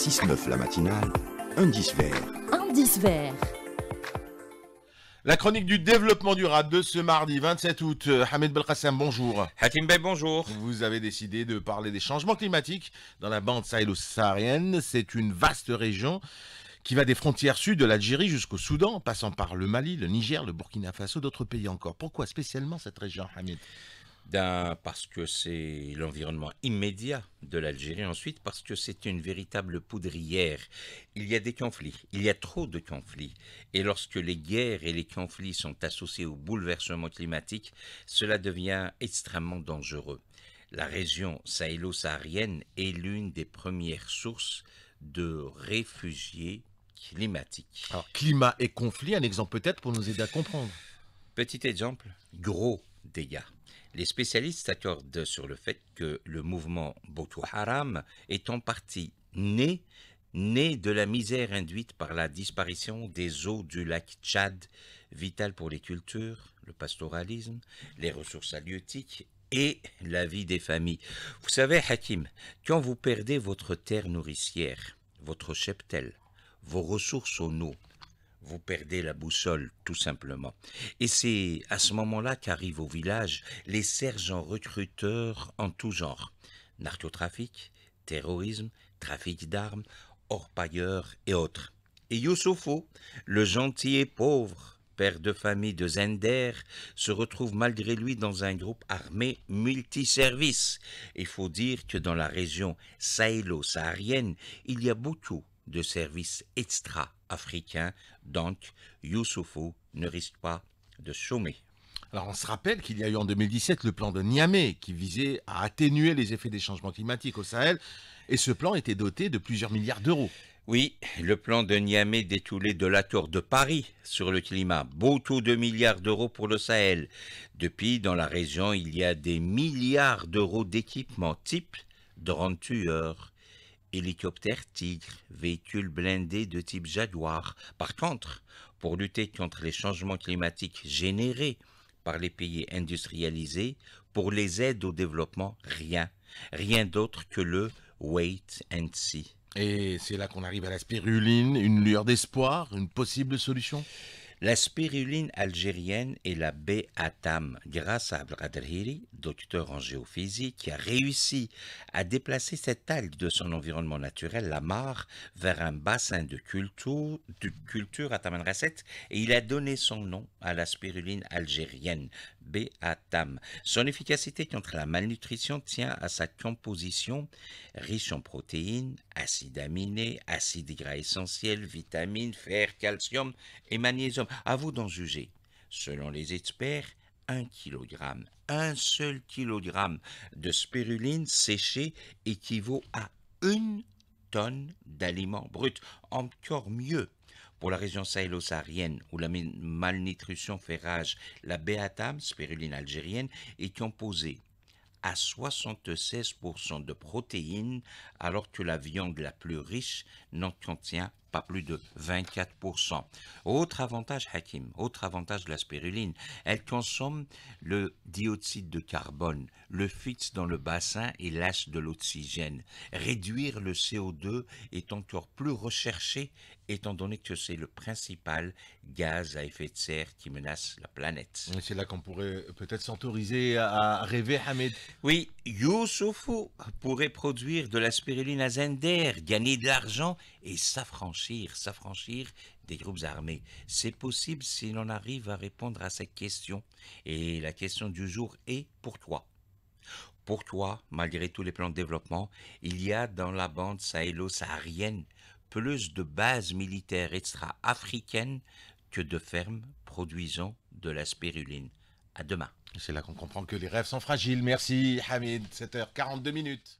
6-9 la matinale, indice vert. Indice vert. La chronique du développement durable de ce mardi 27 août. Hamid Belkacem, bonjour. Hakim Bey, bonjour. Vous avez décidé de parler des changements climatiques dans la bande sahélo-saharienne. C'est une vaste région qui va des frontières sud de l'Algérie jusqu'au Soudan, passant par le Mali, le Niger, le Burkina Faso, d'autres pays encore. Pourquoi spécialement cette région, Hamid parce que c'est l'environnement immédiat de l'Algérie, ensuite parce que c'est une véritable poudrière. Il y a des conflits, il y a trop de conflits, et lorsque les guerres et les conflits sont associés au bouleversement climatique, cela devient extrêmement dangereux. La région sahélo-saharienne est l'une des premières sources de réfugiés climatiques. Alors, climat et conflit, un exemple peut-être pour nous aider à comprendre. Petit exemple, gros dégâts. Les spécialistes s'accordent sur le fait que le mouvement Boko Haram est en partie né, né de la misère induite par la disparition des eaux du lac Tchad, vitales pour les cultures, le pastoralisme, les ressources halieutiques et la vie des familles. Vous savez, Hakim, quand vous perdez votre terre nourricière, votre cheptel, vos ressources en eau, vous perdez la boussole, tout simplement. Et c'est à ce moment-là qu'arrivent au village les sergents recruteurs en tout genre. Narcotrafic, terrorisme, trafic d'armes, orpailleurs et autres. Et Youssoufou, le gentil et pauvre père de famille de Zender, se retrouve malgré lui dans un groupe armé multiservice. Il faut dire que dans la région sahélo-saharienne, il y a beaucoup de services extra africain. Donc, Youssoufou ne risque pas de chômer. Alors on se rappelle qu'il y a eu en 2017 le plan de Niamey qui visait à atténuer les effets des changements climatiques au Sahel et ce plan était doté de plusieurs milliards d'euros. Oui, le plan de Niamey détoulé de la tour de Paris sur le climat, beau taux de milliards d'euros pour le Sahel. Depuis, dans la région, il y a des milliards d'euros d'équipements type drone tueur, hélicoptères Tigre, véhicules blindés de type Jaguar. Par contre, pour lutter contre les changements climatiques générés par les pays industrialisés, pour les aides au développement, rien. Rien d'autre que le wait and see. Et c'est là qu'on arrive à la spiruline, une lueur d'espoir, une possible solution la spiruline algérienne est la B-ATAM, grâce à Abdelhiri, docteur en géophysique, qui a réussi à déplacer cette algue de son environnement naturel, la mare, vers un bassin de culture, de culture à Tamanrasset, et il a donné son nom à la spiruline algérienne, son efficacité contre la malnutrition tient à sa composition riche en protéines, acides aminés, acides gras essentiels, vitamines, fer, calcium et magnésium. À vous d'en juger. Selon les experts, un kilogramme, un seul kilogramme de spiruline séchée équivaut à une tonne d'aliments bruts. Encore mieux, pour la région sahélo-saharienne, où la malnutrition fait rage, la béatame, spiruline algérienne, est composée à 76% de protéines, alors que la viande la plus riche n'en contient pas plus de 24%. Autre avantage, Hakim, autre avantage de la spiruline, elle consomme le dioxyde de carbone, le fixe dans le bassin et lâche de l'oxygène. Réduire le CO2 est encore plus recherché étant donné que c'est le principal gaz à effet de serre qui menace la planète. C'est là qu'on pourrait peut-être s'autoriser à rêver, Hamid. Oui, Youssoufou pourrait produire de la spiruline Zender, gagner de l'argent et s'affranchir, s'affranchir des groupes armés. C'est possible si l'on arrive à répondre à cette question. Et la question du jour est pour toi. Pour toi, malgré tous les plans de développement, il y a dans la bande sahélo-saharienne plus de bases militaires extra-africaines que de fermes produisant de la spiruline. À demain. C'est là qu'on comprend que les rêves sont fragiles. Merci Hamid, 7h42 minutes.